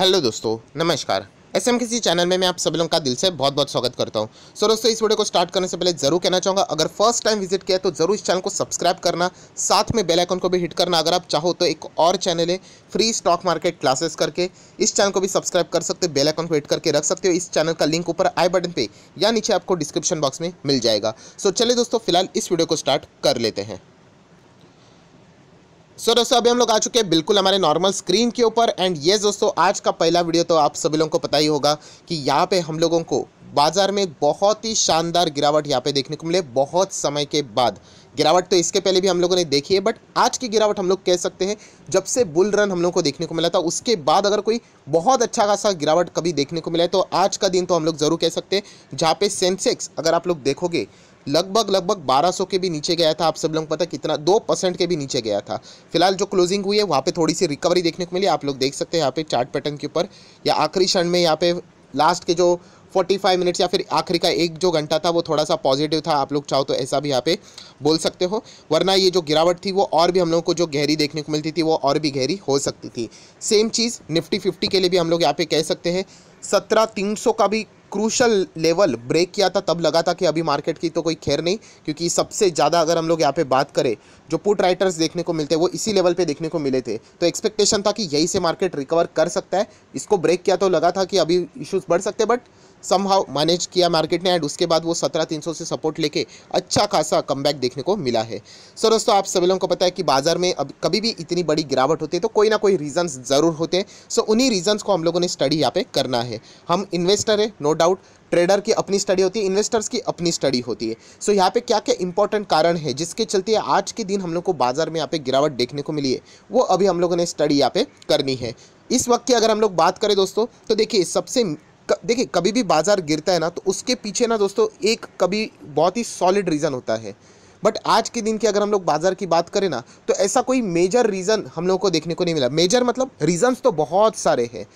hello दोस्तों नमस्कार S M किसी चैनल में मैं आप सभी लोगों का दिल से बहुत बहुत स्वागत करता हूं सो so, दोस्तों इस वीडियो को स्टार्ट करने से पहले जरूर कहना चाहूँगा अगर फर्स्ट टाइम विजिट किया तो जरूर इस चैनल को सब्सक्राइब करना साथ में बेल आइकन को भी हिट करना अगर आप चाहो तो एक और चैनल है फ्री स्टॉक मार्केट क्लासेस करके इस चैनल को भी सब्सक्राइब कर सकते हो बेलाइकन को हिट करके रख सकते हो इस चैनल का लिंक ऊपर आई बटन पर या नीचे आपको डिस्क्रिप्शन बॉक्स में मिल जाएगा सो so, चले दोस्तों फिलहाल इस वीडियो को स्टार्ट कर लेते हैं सो so, दोस्तों अभी हम लोग आ चुके हैं बिल्कुल हमारे नॉर्मल स्क्रीन के ऊपर एंड ये दोस्तों आज का पहला वीडियो तो आप सभी लोगों को पता ही होगा कि यहाँ पे हम लोगों को बाज़ार में बहुत ही शानदार गिरावट यहाँ पे देखने को मिले बहुत समय के बाद गिरावट तो इसके पहले भी हम लोगों ने देखी है बट आज की गिरावट हम लोग कह सकते हैं जब से बुल रन हम लोग को देखने को मिला था उसके बाद अगर कोई बहुत अच्छा खासा गिरावट कभी देखने को मिला है तो आज का दिन तो हम लोग ज़रूर कह सकते हैं जहाँ पे सेंसेक्स अगर आप लोग देखोगे लगभग लगभग 1200 के भी नीचे गया था आप सब लोग पता कितना दो परसेंट के भी नीचे गया था फिलहाल जो क्लोजिंग हुई है वहाँ पे थोड़ी सी रिकवरी देखने को मिली आप लोग देख सकते हैं यहाँ पे चार्ट पैटर्न के ऊपर या आखिरी क्षण में यहाँ पे लास्ट के जो 45 मिनट्स या फिर आखिरी का एक जो घंटा था वो थोड़ा सा पॉजिटिव था आप लोग चाहो तो ऐसा भी यहाँ पे बोल सकते हो वरना ये जो गिरावट थी वो और भी हम लोग को जो गहरी देखने को मिलती थी वो और भी गहरी हो सकती थी सेम चीज़ निफ्टी फिफ्टी के लिए भी हम लोग यहाँ पे कह सकते हैं सत्रह तीन सौ का भी क्रूशल लेवल ब्रेक किया था तब लगा था कि अभी मार्केट की तो कोई खैर नहीं क्योंकि सबसे ज़्यादा अगर हम लोग यहाँ पे बात करें जो पुट राइटर्स देखने को मिलते हैं वो इसी लेवल पे देखने को मिले थे तो एक्सपेक्टेशन था कि यही से मार्केट रिकवर कर सकता है इसको ब्रेक किया तो लगा था कि अभी इश्यूज बढ़ सकते बट समहाउ मैनेज किया मार्केट ने एंड उसके बाद वो सत्रह तीन सौ से सपोर्ट लेके अच्छा खासा कम देखने को मिला है सो so, दोस्तों आप सभी लोगों को पता है कि बाजार में अब कभी भी इतनी बड़ी गिरावट होती है तो कोई ना कोई रीजंस ज़रूर होते हैं सो उन्हीं रीजंस को हम लोगों ने स्टडी यहाँ पे करना है हम इन्वेस्टर है नोट डाउट ट्रेडर की अपनी स्टडी होती है इन्वेस्टर्स की अपनी स्टडी होती है सो यहाँ पे क्या क्या इंपॉर्टेंट कारण है जिसके चलते आज के दिन हम लोग को बाजार में यहाँ पे गिरावट देखने को मिली है वो अभी हम लोगों ने स्टडी यहाँ पे करनी है इस वक्त की अगर हम लोग बात करें दोस्तों तो देखिए सबसे देखिए कभी भी बाजार गिरता है ना तो उसके पीछे ना दोस्तों एक कभी बहुत ही सॉलिड रीज़न होता है बट आज के दिन की अगर हम लोग बाजार की बात करें ना तो ऐसा कोई मेजर रीज़न हम लोग को देखने को नहीं मिला मेजर मतलब रीज़न्स तो बहुत सारे हैं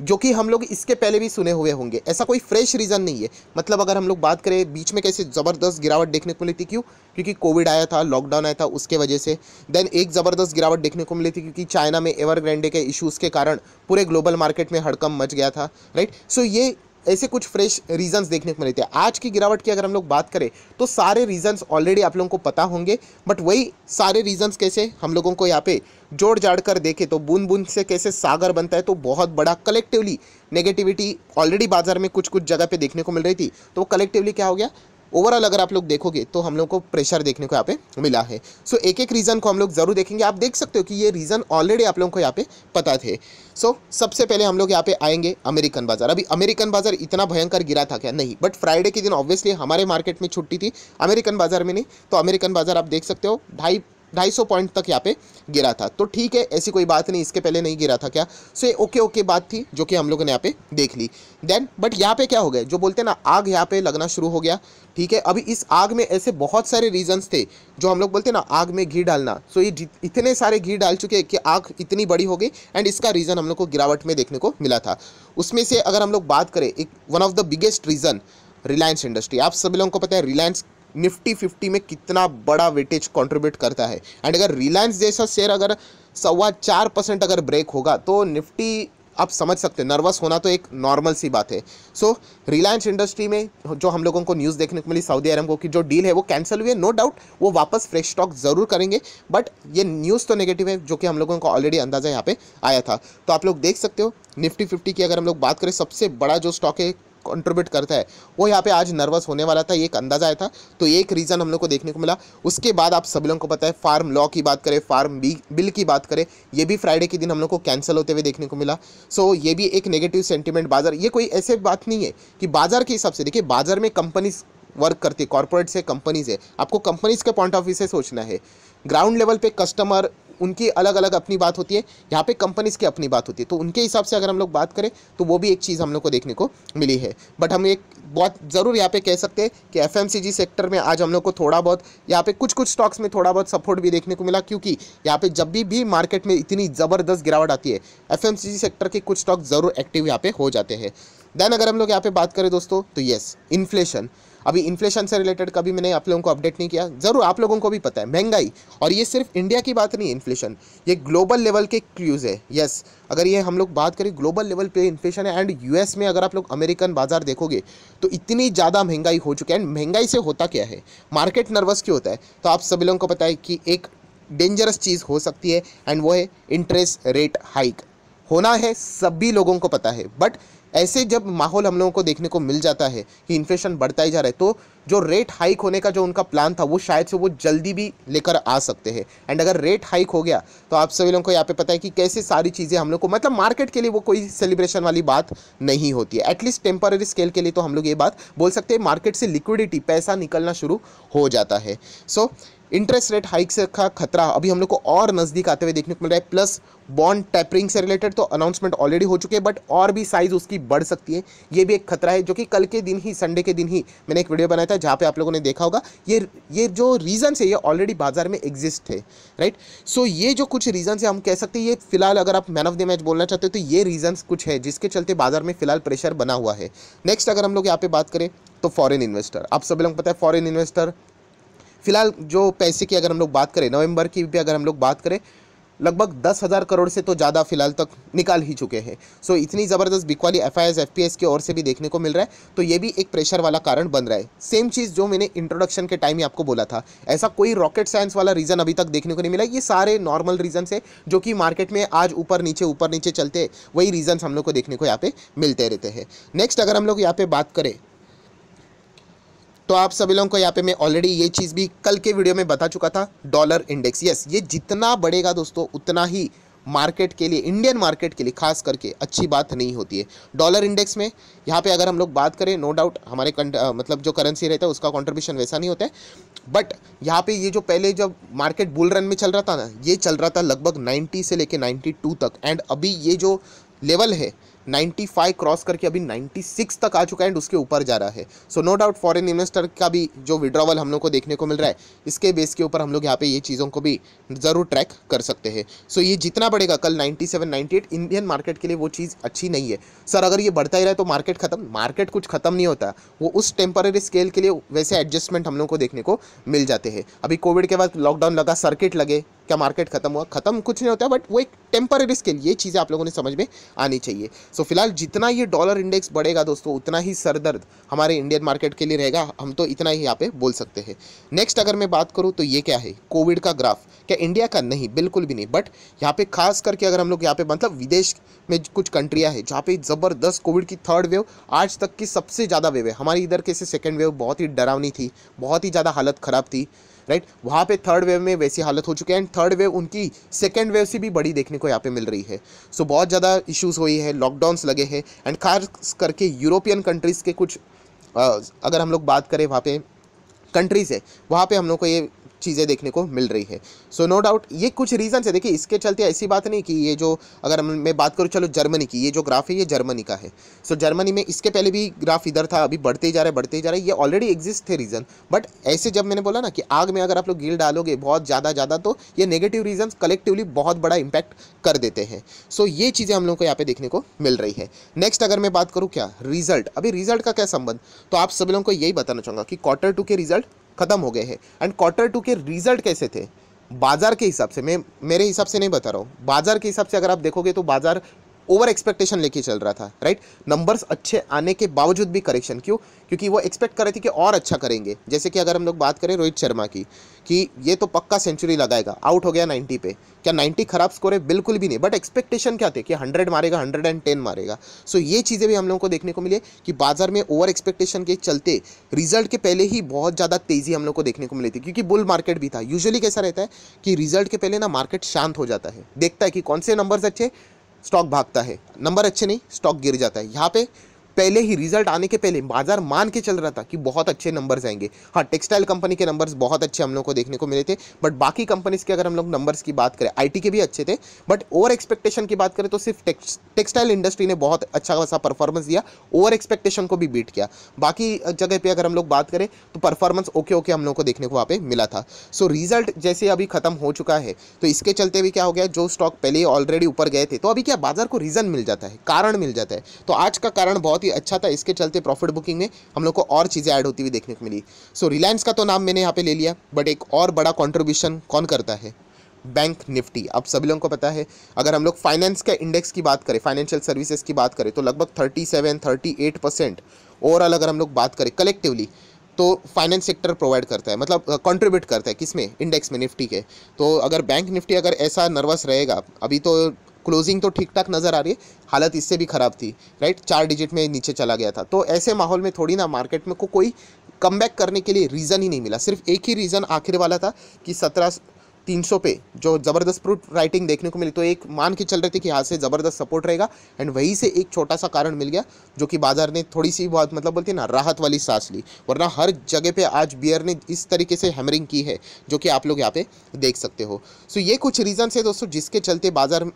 जो कि हम लोग इसके पहले भी सुने हुए होंगे ऐसा कोई फ्रेश रीज़न नहीं है मतलब अगर हम लोग बात करें बीच में कैसे ज़बरदस्त गिरावट देखने को मिली थी क्यों क्योंकि कोविड आया था लॉकडाउन आया था उसके वजह से देन एक ज़बरदस्त गिरावट देखने को मिली थी क्योंकि चाइना में एवरग्रैंडे के इशूज़ के कारण पूरे ग्लोबल मार्केट में हड़कम मच गया था राइट सो ये ऐसे कुछ फ्रेश रीजंस देखने को मिले थे आज की गिरावट की अगर हम लोग बात करें तो सारे रीजंस ऑलरेडी आप लोगों को पता होंगे बट वही सारे रीजंस कैसे हम लोगों को यहाँ पे जोड़ जाड़ कर देखें तो बूंद बूंद से कैसे सागर बनता है तो बहुत बड़ा कलेक्टिवली नेगेटिविटी ऑलरेडी बाजार में कुछ कुछ जगह पे देखने को मिल रही थी तो कलेक्टिवली क्या हो गया ओवरऑल अगर आप लोग देखोगे तो हम लोग को प्रेशर देखने को यहाँ पे मिला है सो so, एक एक रीज़न को हम लोग ज़रूर देखेंगे आप देख सकते हो कि ये रीज़न ऑलरेडी आप लोगों को यहाँ पे पता थे सो so, सबसे पहले हम लोग यहाँ पे आएंगे अमेरिकन बाज़ार अभी अमेरिकन बाज़ार इतना भयंकर गिरा था क्या नहीं बट फ्राइडे के दिन ऑब्वियसली हमारे मार्केट में छुट्टी थी अमेरिकन बाज़ार में नहीं तो अमेरिकन बाज़ार आप देख सकते हो ढाई ढाई सौ पॉइंट तक यहाँ पे गिरा था तो ठीक है ऐसी कोई बात नहीं इसके पहले नहीं गिरा था क्या सो ये ओके ओके बात थी जो कि हम लोगों ने यहाँ पे देख ली देन बट यहाँ पे क्या हो गया जो बोलते हैं ना आग यहाँ पे लगना शुरू हो गया ठीक है अभी इस आग में ऐसे बहुत सारे रीजंस थे जो हम लोग बोलते हैं ना आग में घी डालना सो ये इतने सारे घी डाल चुके हैं कि आग इतनी बड़ी हो गई एंड इसका रीज़न हम लोग को गिरावट में देखने को मिला था उसमें से अगर हम लोग बात करें एक one of the biggest reason Reliance industry आप सभी लोगों को पता है रिलायंस निफ्टी फिफ्टी में कितना बड़ा वेटेज कॉन्ट्रीब्यूट करता है एंड अगर रिलायंस जैसा शेयर अगर सवा चार परसेंट अगर ब्रेक होगा तो निफ्टी आप समझ सकते हो नर्वस होना तो एक नॉर्मल सी बात है सो रिलायंस इंडस्ट्री में जो हम लोगों को न्यूज़ देखने को मिली सऊदी अरब को कि जो डील है वो कैंसिल हुई है नो डाउट वो वापस फ्रेश स्टॉक ज़रूर करेंगे बट ये न्यूज़ तो नेगेटिव है जो कि हम लोगों को ऑलरेडी अंदाज़ा यहाँ पे आया था तो आप लोग देख सकते हो निफ्टी फिफ्टी की अगर हम लोग बात करें सबसे बड़ा जो स्टॉक है कंट्रीब्यूट करता है वो यहाँ पे आज नर्वस होने वाला था एक अंदाजा आया था तो एक रीज़न हम लोग को देखने को मिला उसके बाद आप सभी लोगों को पता है फार्म लॉ की बात करें फार्म बी बिल की बात करें ये भी फ्राइडे के दिन हम लोग को कैंसिल होते हुए देखने को मिला सो ये भी एक नेगेटिव सेंटिमेंट बाजार ये कोई ऐसे बात नहीं है कि बाजार के हिसाब से देखिए बाजार में कंपनीज वर्क करती है कॉर्पोरेट्स है कंपनीज है आपको कंपनीज के पॉइंट ऑफ व्यू से सोचना है ग्राउंड लेवल पे कस्टमर उनकी अलग अलग अपनी बात होती है यहाँ पे कंपनीज़ की अपनी बात होती है तो उनके हिसाब से अगर हम लोग बात करें तो वो भी एक चीज़ हम लोग को देखने को मिली है बट हम एक बहुत ज़रूर यहाँ पे कह सकते हैं कि एफ सेक्टर में आज हम लोग को थोड़ा बहुत यहाँ पे कुछ कुछ स्टॉक्स में थोड़ा बहुत सपोर्ट भी देखने को मिला क्योंकि यहाँ पे जब भी भी मार्केट में इतनी ज़बरदस्त गिरावट आती है एफ सेक्टर के कुछ स्टॉक ज़रूर एक्टिव यहाँ पे हो जाते हैं देन अगर हम लोग यहाँ पे बात करें दोस्तों तो येस इन्फ्लेशन अभी इन्फ्लेशन से रिलेटेड कभी मैंने आप लोगों को अपडेट नहीं किया ज़रूर आप लोगों को भी पता है महंगाई और ये सिर्फ इंडिया की बात नहीं इन्फ्लेशन ये ग्लोबल लेवल के क्लूज़ है यस अगर ये हम लोग बात करें ग्लोबल लेवल पे इन्फ्लेशन है एंड यूएस में अगर आप लोग अमेरिकन बाजार देखोगे तो इतनी ज़्यादा महंगाई हो चुकी है एंड महंगाई से होता क्या है मार्केट नर्वस क्यों होता है तो आप सभी लोगों को पता है कि एक डेंजरस चीज़ हो सकती है एंड वो है इंटरेस्ट रेट हाइक होना है सभी लोगों को पता है बट ऐसे जब माहौल हम लोगों को देखने को मिल जाता है कि इन्फ्लेशन बढ़ता ही जा रहा है तो जो रेट हाइक होने का जो उनका प्लान था वो शायद से वो जल्दी भी लेकर आ सकते हैं एंड अगर रेट हाइक हो गया तो आप सभी लोगों को यहाँ पे पता है कि कैसे सारी चीज़ें हम लोग को मतलब मार्केट के लिए वो कोई सेलिब्रेशन वाली बात नहीं होती है एटलीस्ट टेम्पररी स्केल के लिए तो हम लोग ये बात बोल सकते हैं मार्केट से लिक्विडिटी पैसा निकलना शुरू हो जाता है so so, interest rate hike से का खतरा अभी हम लोग को और नज़दीक आते हुए देखने को मिल रहा है प्लस बॉन्ड टैपरिंग से रिलेटेड तो अनाउंसमेंट ऑलरेडी हो चुके हैं बट और भी साइज़ उसकी बढ़ सकती है ये भी एक खतरा है जो कि कल के दिन ही संडे के दिन ही मैंने एक वीडियो बनाया था जहाँ पे आप लोगों ने देखा होगा ये ये जो रीज़न्स है ये ऑलरेडी बाजार में एग्जिस्ट है राइट सो ये जो कुछ रीज़न्स है हम कह सकते हैं ये फिलहाल अगर आप मैन ऑफ द मैच बोलना चाहते हो तो ये रीज़न्स कुछ है जिसके चलते बाजार में फिलहाल प्रेशर बना हुआ है नेक्स्ट अगर हम लोग यहाँ पे बात करें तो फॉरेन इन्वेस्टर आप सभी लोग पता है फॉरेन इन्वेस्टर फिलहाल जो पैसे की अगर हम लोग बात करें नवंबर की भी अगर हम लोग बात करें लगभग दस हज़ार करोड़ से तो ज़्यादा फिलहाल तक निकाल ही चुके हैं सो so, इतनी ज़बरदस्त बिकवाली एफ आई एस की ओर से भी देखने को मिल रहा है तो ये भी एक प्रेशर वाला कारण बन रहा है सेम चीज़ जो मैंने इंट्रोडक्शन के टाइम ही आपको बोला था ऐसा कोई रॉकेट साइंस वाला रीज़न अभी तक देखने को नहीं मिला ये सारे नॉर्मल रीज़न है जो कि मार्केट में आज ऊपर नीचे ऊपर नीचे चलते वही रीजन्स हम लोग को देखने को यहाँ पे मिलते रहते हैं नेक्स्ट अगर हम लोग यहाँ पे बात करें तो आप सभी लोगों को यहाँ पे मैं ऑलरेडी ये चीज़ भी कल के वीडियो में बता चुका था डॉलर इंडेक्स यस ये जितना बढ़ेगा दोस्तों उतना ही मार्केट के लिए इंडियन मार्केट के लिए खास करके अच्छी बात नहीं होती है डॉलर इंडेक्स में यहाँ पे अगर हम लोग बात करें नो डाउट हमारे आ, मतलब जो करेंसी रहता है उसका कंट्रीब्यूशन वैसा नहीं होता है बट यहाँ पे ये जो पहले जब मार्केट बुल रन में चल रहा था ना ये चल रहा था लगभग 90 से लेके 92 तक एंड अभी ये जो लेवल है 95 क्रॉस करके अभी 96 तक आ चुका है एंड उसके ऊपर जा रहा है so no doubt foreign investor का भी जो विड्रॉवल हम लोग को देखने को मिल रहा है इसके बेस के ऊपर हम लोग यहाँ पे ये चीज़ों को भी ज़रूर ट्रैक कर सकते हैं सो so, ये जितना बढ़ेगा कल 97 98 इंडियन मार्केट के लिए वो चीज़ अच्छी नहीं है सर अगर ये बढ़ता ही रहा तो मार्केट खत्म मार्केट कुछ खत्म नहीं होता वो उस टेम्पररी स्केल के लिए वैसे एडजस्टमेंट हम लोग को देखने को मिल जाते हैं अभी कोविड के बाद लॉकडाउन लगा सर्किट लगे क्या मार्केट खत्म हुआ खत्म कुछ नहीं होता बट वो एक टेम्पररी स्केल ये चीज़ें आप लोगों ने समझ में आनी चाहिए सो so, फिलहाल जितना ये डॉलर इंडेक्स बढ़ेगा दोस्तों उतना ही सरदर्द हमारे इंडियन मार्केट के लिए रहेगा हम तो इतना ही यहाँ पे बोल सकते हैं नेक्स्ट अगर मैं बात करूँ तो ये क्या है कोविड का ग्राफ क्या इंडिया का नहीं बिल्कुल भी नहीं बट यहाँ पे खास करके अगर हम लोग यहाँ पे मतलब विदेश में कुछ कंट्रियाँ हैं जहाँ पे ज़बरदस्त कोविड की थर्ड वेव आज तक की सबसे ज़्यादा वेव है हमारी इधर कैसे सेकेंड वेव बहुत ही डरावनी थी बहुत ही ज़्यादा हालत ख़राब थी राइट वहाँ पे थर्ड वेव में वैसी हालत हो चुकी है एंड थर्ड वेव उनकी सेकेंड वेव से भी बड़ी देखने को यहाँ पे मिल रही है सो so, बहुत ज़्यादा इश्यूज़ हुई है लॉकडाउंस लगे हैं एंड खास करके यूरोपियन कंट्रीज़ के कुछ अगर हम लोग बात करें वहाँ पे कंट्रीज़ है वहाँ पे हम लोग को ये चीज़ें देखने को मिल रही है सो नो डाउट ये कुछ रीज़न है देखिए इसके चलते ऐसी बात नहीं कि ये जो अगर मैं बात करूँ चलो जर्मनी की ये जो ग्राफ है ये जर्मनी का है सो so, जर्मनी में इसके पहले भी ग्राफ इधर था अभी बढ़ते ही जा रहा है बढ़ते जा रहे हैं ये ऑलरेडी एग्जिस्ट थे रीज़न बट ऐसे जब मैंने बोला ना कि आग में अगर आप लोग गिल डालोगे बहुत ज़्यादा ज़्यादा तो ये नेगेटिव रीजन कलेक्टिवली बहुत बड़ा इम्पैक्ट कर देते हैं सो so, ये चीज़ें हम लोग को यहाँ पे देखने को मिल रही है नेक्स्ट अगर मैं बात करूँ क्या रिजल्ट अभी रिजल्ट का क्या संबंध तो आप सभी लोगों को यही बताना चाहूँगा कि क्वार्टर टू के रिजल्ट ख़त्म हो गए हैं एंड क्वार्टर टू के रिजल्ट कैसे थे बाज़ार के हिसाब से मैं मेरे हिसाब से नहीं बता रहा हूँ बाज़ार के हिसाब से अगर आप देखोगे तो बाज़ार ओवर एक्सपेक्टेशन लेके चल रहा था राइट नंबर्स अच्छे आने के बावजूद भी करेक्शन क्यों क्योंकि वो एक्सपेक्ट कर रहे थे कि और अच्छा करेंगे जैसे कि अगर हम लोग बात करें रोहित शर्मा की कि ये तो पक्का सेंचुरी लगाएगा आउट हो गया 90 पे क्या 90 खराब स्कोर है बिल्कुल भी नहीं बट एक्सपेक्टेशन क्या थे कि 100 मारेगा 110 मारेगा सो so ये चीज़ें भी हम लोगों को देखने को मिली कि बाजार में ओवर एक्सपेक्टेशन के चलते रिजल्ट के पहले ही बहुत ज़्यादा तेज़ी हम लोग को देखने को मिली थी क्योंकि बुल मार्केट भी था यूजली कैसा रहता है कि रिजल्ट के पहले ना मार्केट शांत हो जाता है देखता है कि कौन से नंबर्स अच्छे स्टॉक भागता है नंबर अच्छे नहीं स्टॉक गिर जाता है यहाँ पे पहले ही रिजल्ट आने के पहले बाजार मान के चल रहा था कि बहुत अच्छे नंबर्स आएंगे हाँ टेक्सटाइल कंपनी के नंबर्स बहुत अच्छे हम लोग को देखने को मिले थे बट बाकी कंपनीज के अगर हम लोग नंबर्स की बात करें आई के भी अच्छे थे बट ओवर एक्सपेक्टेशन की बात करें तो सिर्फ टेक्सटाइल इंडस्ट्री ने बहुत अच्छा खासा परफॉर्मेंस दिया ओवर एक्सपेक्टेशन को भी बीट किया बाकी जगह पर अगर हम लोग बात करें तो परफॉर्मेंस ओके ओके हम लोग को देखने को वहाँ पर मिला था सो so, रिजल्ट जैसे अभी खत्म हो चुका है तो इसके चलते भी क्या हो गया जो स्टॉक पहले ऑलरेडी ऊपर गए थे तो अभी क्या बाजार को रीज़न मिल जाता है कारण मिल जाता है तो आज का कारण बहुत काफ़ी अच्छा था इसके चलते प्रॉफिट बुकिंग में हम लोग को और चीज़ें ऐड होती हुई देखने को मिली सो so, रिलायंस का तो नाम मैंने यहाँ पे ले लिया बट एक और बड़ा कॉन्ट्रीब्यूशन कौन करता है बैंक निफ्टी अब सभी लोगों को पता है अगर हम लोग फाइनेंस के इंडेक्स की बात करें फाइनेंशियल सर्विसेज की बात करें तो लगभग thirty seven thirty eight percent overall अगर हम लोग बात करें कलेक्टिवली तो फाइनेंस सेक्टर प्रोवाइड करता है मतलब कंट्रीब्यूट करता है किसमें इंडेक्स में निफ्टी के तो अगर बैंक निफ्टी अगर ऐसा नर्वस रहेगा अभी तो क्लोजिंग तो ठीक ठाक नज़र आ रही है हालत इससे भी ख़राब थी राइट चार डिजिट में नीचे चला गया था तो ऐसे माहौल में थोड़ी ना मार्केट में को कोई कम करने के लिए रीज़न ही नहीं मिला सिर्फ एक ही रीज़न आखिर वाला था कि सत्रह तीन सौ पे जो ज़बरदस्त प्रूट राइटिंग देखने को मिली तो एक मान के चल रहे थे कि यहाँ से ज़बरदस्त सपोर्ट रहेगा एंड वहीं से एक छोटा सा कारण मिल गया जो कि बाजार ने थोड़ी सी बहुत मतलब बोलते हैं ना राहत वाली सांस ली वरना हर जगह पे आज बियर ने इस तरीके से हैमरिंग की है जो कि आप लोग यहाँ पे देख सकते हो सो ये कुछ रीज़न्स है दोस्तों जिसके चलते बाजार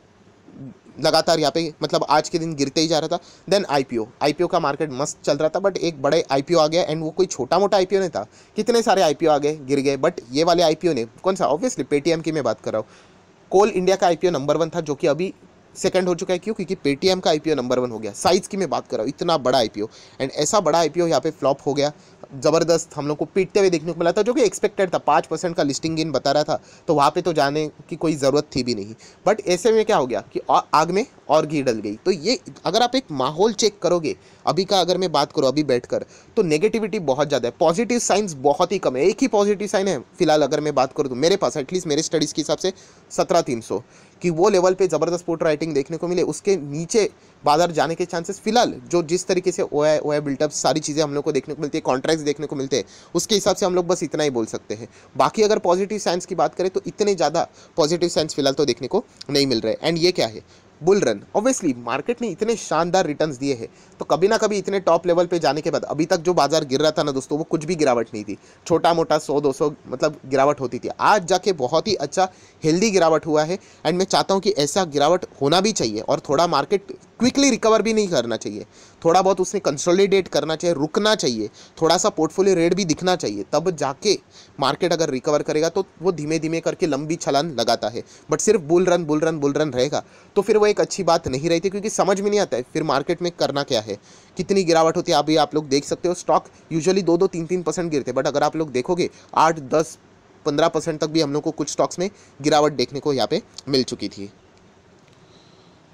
लगातार यहाँ पे मतलब आज के दिन गिरते ही जा रहा था देन आईपीओ आईपीओ का मार्केट मस्त चल रहा था बट एक बड़े आईपीओ आ गया एंड वो कोई छोटा मोटा आईपीओ नहीं था कितने सारे आईपीओ आ गए गिर गए बट ये वाले आईपीओ ने कौन सा ऑब्वियसली पेटीएम की मैं बात कर रहा हूँ कोल इंडिया का आईपीओ नंबर वन था जो कि अभी सेकंड हो चुका है क्यों क्योंकि पेटीएम का आईपीओ नंबर वन हो गया साइज़ की मैं बात कर रहा हूँ इतना बड़ा आईपीओ एंड ऐसा बड़ा आईपीओ यहाँ पे फ्लॉप हो गया ज़बरदस्त हम लोग को पीटते हुए देखने को मिला था जो कि एक्सपेक्टेड था पाँच परसेंट का लिस्टिंग गेन बता रहा था तो वहाँ पे तो जाने की कोई ज़रूरत थी भी नहीं बट ऐसे में क्या हो गया कि आग में और घी डल गई तो ये अगर आप एक माहौल चेक करोगे अभी का अगर मैं बात करूँ अभी बैठ कर, तो नेगेटिविटी बहुत ज़्यादा है पॉजिटिव साइंस बहुत ही कम है एक ही पॉजिटिव साइन है फिलहाल अगर मैं बात करूँ तो मेरे पास एटलीस्ट मेरे स्टडीज़ के हिसाब से सत्रह तीन सौ कि वो लेवल पे ज़बरदस्त पोर्ट राइटिंग देखने को मिले उसके नीचे बाजार जाने के चांसेस फिलहाल जो जिस तरीके से ओ आई ओ आई बिल्टअप सारी चीज़ें हम लोग को देखने को मिलती है कॉन्ट्रैक्ट्स देखने को मिलते हैं उसके हिसाब से हम लोग बस इतना ही बोल सकते हैं बाकी अगर पॉजिटिव साइंस की बात करें तो इतने ज़्यादा पॉजिटिव साइंस फिलहाल तो देखने को नहीं मिल रहे एंड ये क्या है बुल रन ऑब्वियसली मार्केट ने इतने शानदार रिटर्न्स दिए हैं तो कभी ना कभी इतने टॉप लेवल पे जाने के बाद अभी तक जो बाजार गिर रहा था ना दोस्तों वो कुछ भी गिरावट नहीं थी छोटा मोटा सौ दो सौ मतलब गिरावट होती थी आज जाके बहुत ही अच्छा हेल्दी गिरावट हुआ है एंड मैं चाहता हूँ कि ऐसा गिरावट होना भी चाहिए और थोड़ा मार्केट क्विकली रिकवर भी नहीं करना चाहिए थोड़ा बहुत उसने कंसोलिडेट करना चाहिए रुकना चाहिए थोड़ा सा पोर्टफोलियो रेट भी दिखना चाहिए तब जाके मार्केट अगर रिकवर करेगा तो वो धीमे धीमे करके लंबी छलान लगाता है बट सिर्फ bull run bull run bull run रहेगा तो फिर वो एक अच्छी बात नहीं रहती क्योंकि समझ में नहीं आता है फिर मार्केट में करना क्या है कितनी गिरावट होती है अभी आप लोग देख सकते हो स्टॉक यूजअली दो दो तीन तीन परसेंट गिरते बट अगर आप लोग देखोगे आठ दस पंद्रह परसेंट तक भी हम लोग को कुछ स्टॉक्स में गिरावट देखने को यहाँ पे मिल चुकी थी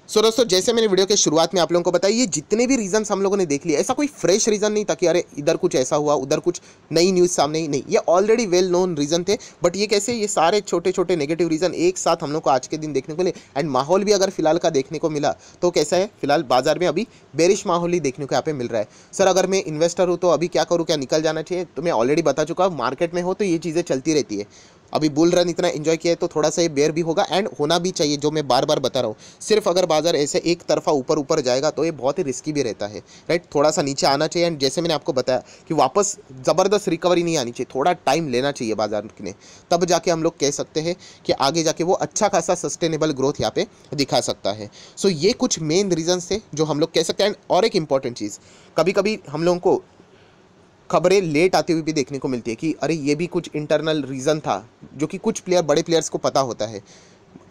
सो so, दोस्तों जैसे मैंने वीडियो के शुरुआत में आप लोगों को बताया ये जितने भी रीजंस हम लोगों ने देख लिए ऐसा कोई फ्रेश रीज़न नहीं था कि अरे इधर कुछ ऐसा हुआ उधर कुछ नई न्यूज़ सामने ही नहीं ये ऑलरेडी वेल नोन रीज़न थे बट ये कैसे ये सारे छोटे छोटे नेगेटिव रीज़न एक साथ हम लोग को आज के दिन देखने को मिले एंड माहौल भी अगर फिलहाल का देखने को मिला तो कैसा है फिलहाल बाजार में अभी बेरिश माहौल ही देखने को यहाँ पे मिल रहा है सर अगर मैं इन्वेस्टर हूँ तो अभी क्या करूँ क्या निकल जाना चाहिए तो मैं ऑलरेडी बता चुका हूँ मार्केट में हो तो ये चीज़ें चलती रहती है अभी बुल रन इतना एंजॉय किया है तो थोड़ा सा ये बेयर भी होगा एंड होना भी चाहिए जो मैं बार बार बता रहा हूँ सिर्फ अगर बाजार ऐसे एक तरफा ऊपर ऊपर जाएगा तो ये बहुत ही रिस्की भी रहता है राइट थोड़ा सा नीचे आना चाहिए एंड जैसे मैंने आपको बताया कि वापस ज़बरदस्त रिकवरी नहीं आनी चाहिए थोड़ा टाइम लेना चाहिए बाजार ने तब जाके हम लोग कह सकते हैं कि आगे जाके वो अच्छा खासा सस्टेनेबल ग्रोथ यहाँ पे दिखा सकता है सो so, ये कुछ मेन रीजन्स थे जो हम लोग कह सकते हैं एंड और एक इम्पॉर्टेंट चीज़ कभी कभी हम लोगों को खबरें लेट आती हुई भी देखने को मिलती है कि अरे ये भी कुछ इंटरनल रीज़न था जो कि कुछ प्लेयर बड़े प्लेयर्स को पता होता है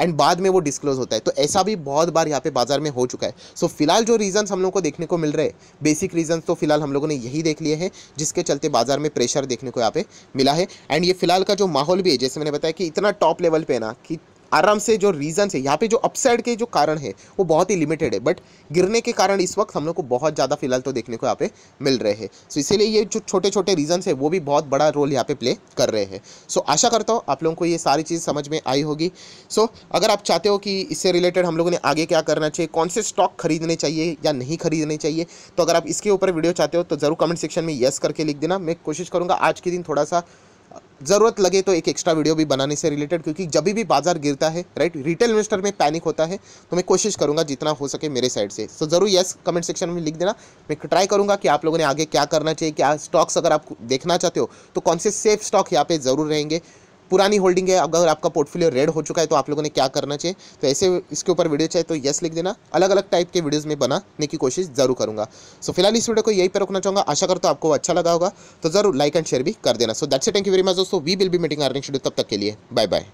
एंड बाद में वो डिस्क्लोज होता है तो ऐसा भी बहुत बार यहाँ पे बाजार में हो चुका है सो so, फिलहाल जो रीजंस हम लोग को देखने को मिल रहे हैं बेसिक रीजंस तो फिलहाल हम लोगों ने यही देख लिए हैं जिसके चलते बाजार में प्रेशर देखने को यहाँ पे मिला है एंड ये फिलहाल का जो माहौल भी है जैसे मैंने बताया कि इतना टॉप लेवल पे ना कि आराम से जो रीज़न्स है यहाँ पे जो अपसाइड के जो कारण है वो बहुत ही लिमिटेड है बट गिरने के कारण इस वक्त हम लोग को बहुत ज़्यादा फिलहाल तो देखने को यहाँ पे मिल रहे हैं सो so, इसीलिए ये जो छोटे छोटे रीज़न्स है वो भी बहुत बड़ा रोल यहाँ पे प्ले कर रहे हैं सो so, आशा करता हूँ आप लोगों को ये सारी चीज़ समझ में आई होगी सो so, अगर आप चाहते हो कि इससे रिलेटेड हम लोगों ने आगे क्या करना चाहिए कौन से स्टॉक खरीदने चाहिए या नहीं खरीदने चाहिए तो अगर आप इसके ऊपर वीडियो चाहते हो तो ज़रूर कमेंट सेक्शन में येस करके लिख देना मैं कोशिश करूँगा आज के दिन थोड़ा सा ज़रूरत लगे तो एक एक्स्ट्रा वीडियो भी बनाने से रिलेटेड क्योंकि जब भी बाजार गिरता है राइट रिटेल इन्वेस्टर में पैनिक होता है तो मैं कोशिश करूँगा जितना हो सके मेरे साइड से सो ज़रूर यस कमेंट सेक्शन में लिख देना मैं ट्राई करूँगा कि आप लोगों ने आगे क्या करना चाहिए क्या स्टॉक्स अगर आप देखना चाहते हो तो कौन से सेफ स्टॉक यहाँ पर ज़रूर रहेंगे पुरानी होल्डिंग है अगर आपका पोर्टफोलियो रेड हो चुका है तो आप लोगों ने क्या करना चाहिए तो ऐसे इसके ऊपर वीडियो चाहिए तो येस लिख देना अलग अलग टाइप के वीडियोज़ में बनाने की कोशिश ज़रूर करूँगा सो फिलहाल इस वीडियो को यही पर रोकना चाहूँगा आशा करता तो आपको अच्छा लगा होगा तो ज़रूर लाइक एंड शेयर भी कर देना so that's thank you very much दोस्तों we will be meeting our next तब तक के लिए बाय बाय